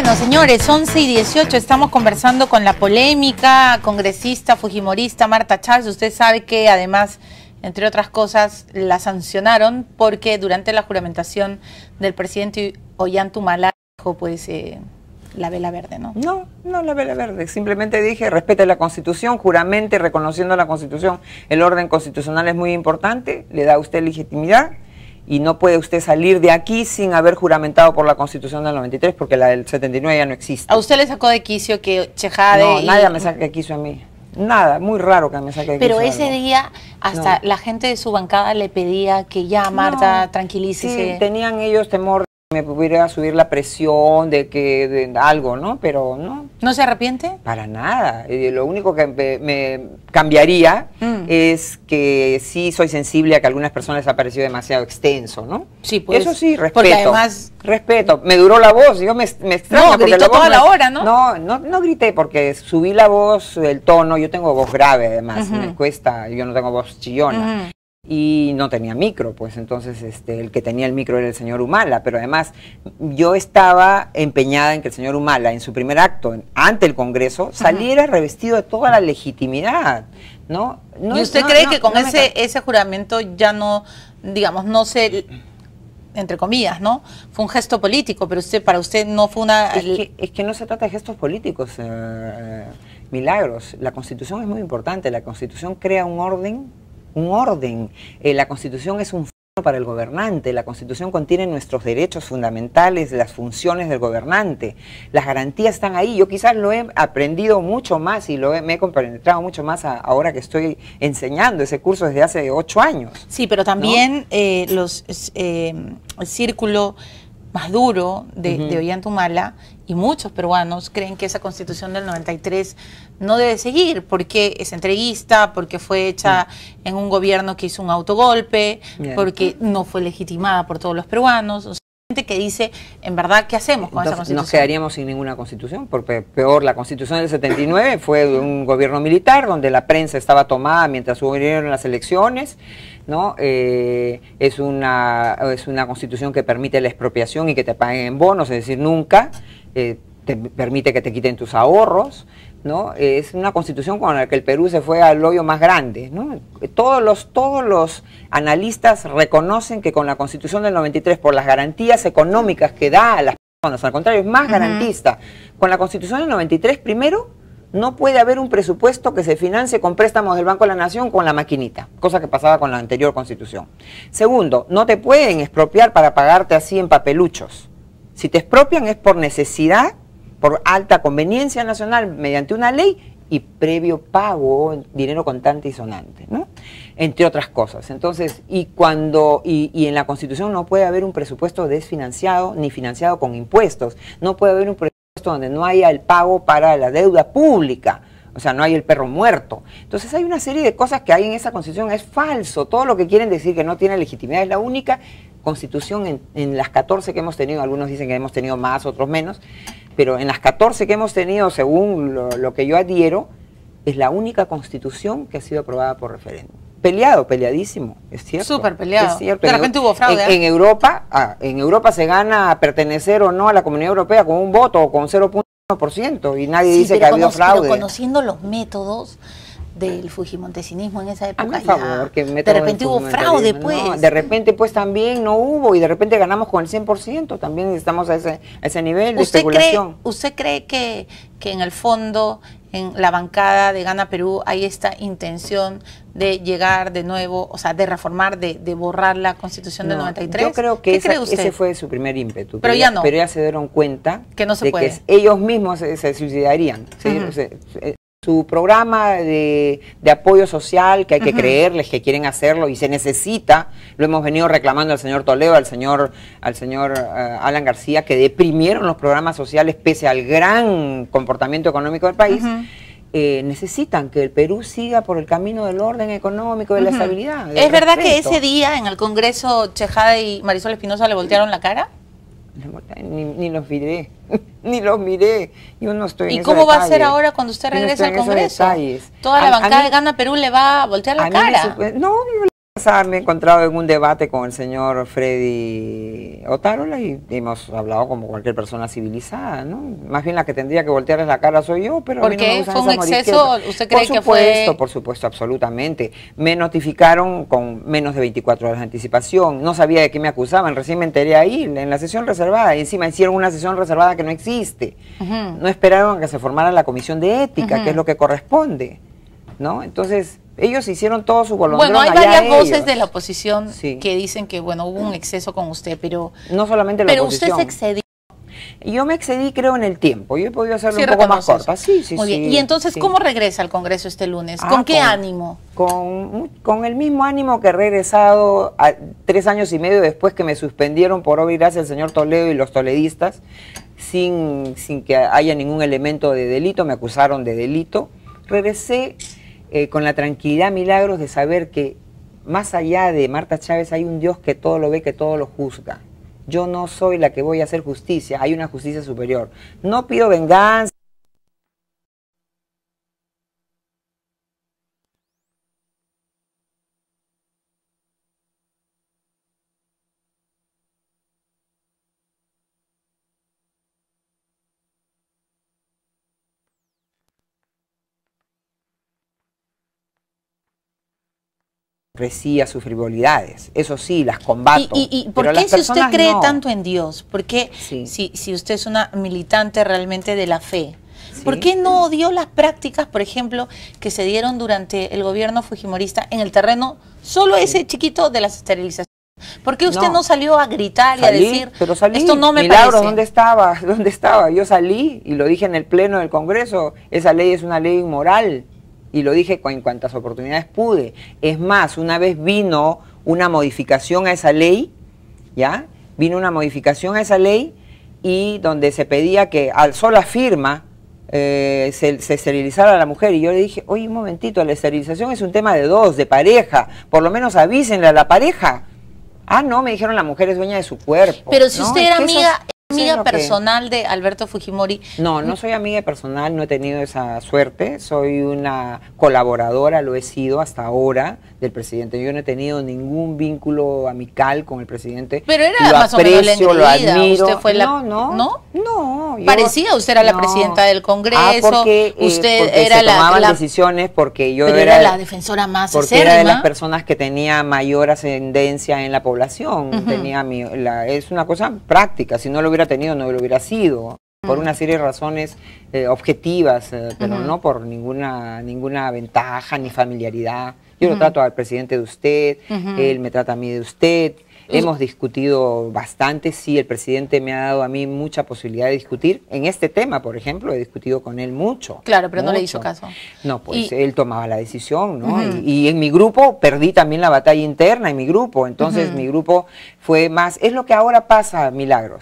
Bueno, señores, 11 y 18 estamos conversando con la polémica congresista fujimorista Marta Charles. Usted sabe que además, entre otras cosas, la sancionaron porque durante la juramentación del presidente Ollantumala dijo, pues, eh, la vela verde, ¿no? No, no la vela verde. Simplemente dije, respete la Constitución, juramente reconociendo la Constitución, el orden constitucional es muy importante, le da a usted legitimidad y no puede usted salir de aquí sin haber juramentado por la Constitución del 93 porque la del 79 ya no existe. ¿A usted le sacó de quicio que Chejade? No, nadie me saca de quicio a mí. Nada, muy raro que me saque de quicio. Pero ese día hasta la gente de su bancada le pedía que ya Marta tranquilice. tranquilícese. Sí, tenían ellos temor me pudiera subir la presión de que de algo, ¿no? Pero no. ¿No se arrepiente? Para nada. lo único que me, cambiaría mm. es que sí soy sensible a que algunas personas les ha parecido demasiado extenso, ¿no? Sí, pues. Eso sí, respeto. Porque además respeto. Me duró la voz, yo me, No, toda la hora, ¿no? ¿no? ¿no? grité porque subí la voz, el tono, yo tengo voz grave además, me cuesta, yo no tengo voz chillona y no tenía micro, pues entonces este, el que tenía el micro era el señor Humala, pero además yo estaba empeñada en que el señor Humala, en su primer acto, ante el Congreso, saliera revestido de toda la legitimidad, ¿no? y usted cree que con ese, ese juramento ya no, digamos, no se entre comillas, ¿no? Fue un gesto político, pero usted para usted no fue una... Es que, no se trata de gestos políticos, eh, eh, milagros. La constitución es muy importante, la constitución crea un orden un orden. Eh, la constitución es un freno para el gobernante, la constitución contiene nuestros derechos fundamentales, las funciones del gobernante, las garantías están ahí. Yo quizás lo he aprendido mucho más y lo me he compenetrado mucho más ahora que estoy enseñando ese curso desde hace ocho años. Sí, pero también eh, los eh, el círculo más duro de, hoy en y muchos peruanos creen que esa constitución del 93 no debe seguir porque es entreguista, porque fue hecha en un gobierno que hizo un autogolpe, porque no fue legitimada por todos los peruanos que dice, en verdad, ¿qué hacemos con esa constitución? Nos quedaríamos sin ninguna constitución, porque peor, la constitución del 79 fue un gobierno militar donde la prensa estaba tomada mientras hubieron las elecciones, ¿no? Eh, es, una, es una constitución que permite la expropiación y que te paguen en bonos, es decir, nunca, eh, te permite que te quiten tus ahorros, ¿no? Es una constitución con la que el Perú se fue al hoyo más grande, Todos los, todos los analistas reconocen que con la constitución del 93, por las garantías económicas que da a las personas, al contrario, es más garantista. Con la constitución del 93, primero, no puede haber un presupuesto que se financie con préstamos del Banco de la Nación con la maquinita, cosa que pasaba con la anterior constitución. Segundo, no te pueden expropiar para pagarte así en papeluchos. Si te expropian es por necesidad por alta conveniencia nacional mediante una ley y previo pago, dinero contante y sonante, Entre otras cosas. Entonces, y cuando, y, en la Constitución no puede haber un presupuesto desfinanciado ni financiado con impuestos. No puede haber un presupuesto donde no haya el pago para la deuda pública. O sea, no hay el perro muerto. Entonces hay una serie de cosas que hay en esa constitución, es falso. Todo lo que quieren decir que no tiene legitimidad es la única constitución en, en las 14 que hemos tenido, algunos dicen que hemos tenido más, otros menos, pero en las 14 que hemos tenido, según lo, que yo adhiero, es la única constitución que ha sido aprobada por referéndum. Peleado, peleadísimo, es cierto. Súper peleado. De repente hubo fraude. En, ¿eh? Europa, ah, en Europa se gana pertenecer o no a la Comunidad Europea con un voto o con 0.1% y nadie dice que ha habido fraude. Pero conociendo los métodos, del fujimontesinismo en esa época. de repente hubo fraude, pues. de repente, pues también no hubo y de repente ganamos con el 100%, también estamos a ese, nivel de ¿Usted especulación. Cree, ¿Usted cree que, que en el fondo, en la bancada de Gana Perú, hay esta intención de llegar de nuevo, o sea, de reformar, de, de borrar la constitución del 93? Yo creo que ese fue su primer ímpetu. Pero, ya no. Pero ya se dieron cuenta que no se de ellos mismos se, suicidarían su programa de, apoyo social, que hay que creerles que quieren hacerlo y se necesita, lo hemos venido reclamando al señor Toledo, al señor, al señor eh, Alan García, que deprimieron los programas sociales pese al gran comportamiento económico del país. Eh, necesitan que el Perú siga por el camino del orden económico, y de la estabilidad. ¿Es verdad que ese día en el Congreso Chejada y Marisol Espinosa le voltearon la cara? ni, ni los miré, ni los miré. Yo no estoy ¿Y cómo va a ser ahora cuando usted regrese al Congreso? Toda la bancada de Gana Perú le va a voltear la cara. no me he encontrado en un debate con el señor Freddy Otárola y hemos hablado como cualquier persona civilizada, ¿no? Más bien la que tendría que voltear la cara soy yo, pero ¿Por qué? fue un exceso? ¿Usted cree que fue...? Por supuesto, por supuesto, absolutamente. Me notificaron con menos de 24 horas de anticipación, no sabía de qué me acusaban, recién me enteré ahí, en la sesión reservada, y encima hicieron una sesión reservada que no existe. No esperaron a que se formara la comisión de ética, que es lo que corresponde, ¿no? Entonces ellos hicieron todo su golondrón. Bueno, hay varias voces de la oposición que dicen que bueno hubo un exceso con usted, pero no solamente pero usted se excedió. Yo me excedí, creo, en el tiempo. Yo he podido hacerlo un poco más corta. Sí, sí, Muy Y entonces, ¿cómo regresa al Congreso este lunes? Ah, ¿Con qué ánimo? Con, con, el mismo ánimo que he regresado tres años y medio después que me suspendieron por obra y el señor Toledo y los toledistas, sin, sin que haya ningún elemento de delito. Me acusaron de delito. Regresé eh, con la tranquilidad, milagros, de saber que más allá de Marta Chávez hay un Dios que todo lo ve, que todo lo juzga. Yo no soy la que voy a hacer justicia, hay una justicia superior. No pido venganza. crecía sus frivolidades. Eso sí, las combato. ¿Y, por qué si usted cree tanto en Dios? ¿Por qué si, usted es una militante realmente de la fe? ¿Por qué no odió las prácticas, por ejemplo, que se dieron durante el gobierno fujimorista en el terreno, solo ese chiquito de las esterilizaciones? ¿Por qué usted no, salió a gritar y a decir, esto no me parece? ¿dónde estaba? ¿Dónde estaba? Yo salí y lo dije en el Pleno del Congreso, esa ley es una ley inmoral y lo dije en cuantas oportunidades pude. Es más, una vez vino una modificación a esa ley, ¿ya? Vino una modificación a esa ley y donde se pedía que al la firma eh, se, esterilizara a la mujer. Y yo le dije, oye, un momentito, la esterilización es un tema de dos, de pareja. Por lo menos avísenle a la pareja. Ah, no, me dijeron la mujer es dueña de su cuerpo. Pero si usted era amiga amiga personal de Alberto Fujimori? No, no soy amiga personal, no he tenido esa suerte. Soy una colaboradora, lo he sido hasta ahora, del presidente. Yo no he tenido ningún vínculo amical con el presidente. Pero era más o menos la lo Usted fue la... no. ¿No? No, parecía usted era la presidenta del ah, Congreso, porque, eh, usted era se la, tomaba decisiones porque yo era, la defensora más porque era de las personas que tenía mayor ascendencia en la población, tenía es una cosa práctica, si no lo hubiera tenido no lo hubiera sido por una serie de razones eh, objetivas, eh, pero no por ninguna, ninguna ventaja ni familiaridad. Yo lo trato al presidente de usted, él me trata a mí de usted, Hemos discutido bastante, sí, el presidente me ha dado a mí mucha posibilidad de discutir. En este tema, por ejemplo, he discutido con él mucho. Claro, pero no le hizo caso. No, pues él tomaba la decisión, ¿no? y, en mi grupo perdí también la batalla interna en mi grupo, entonces mi grupo fue más, es lo que ahora pasa, Milagros.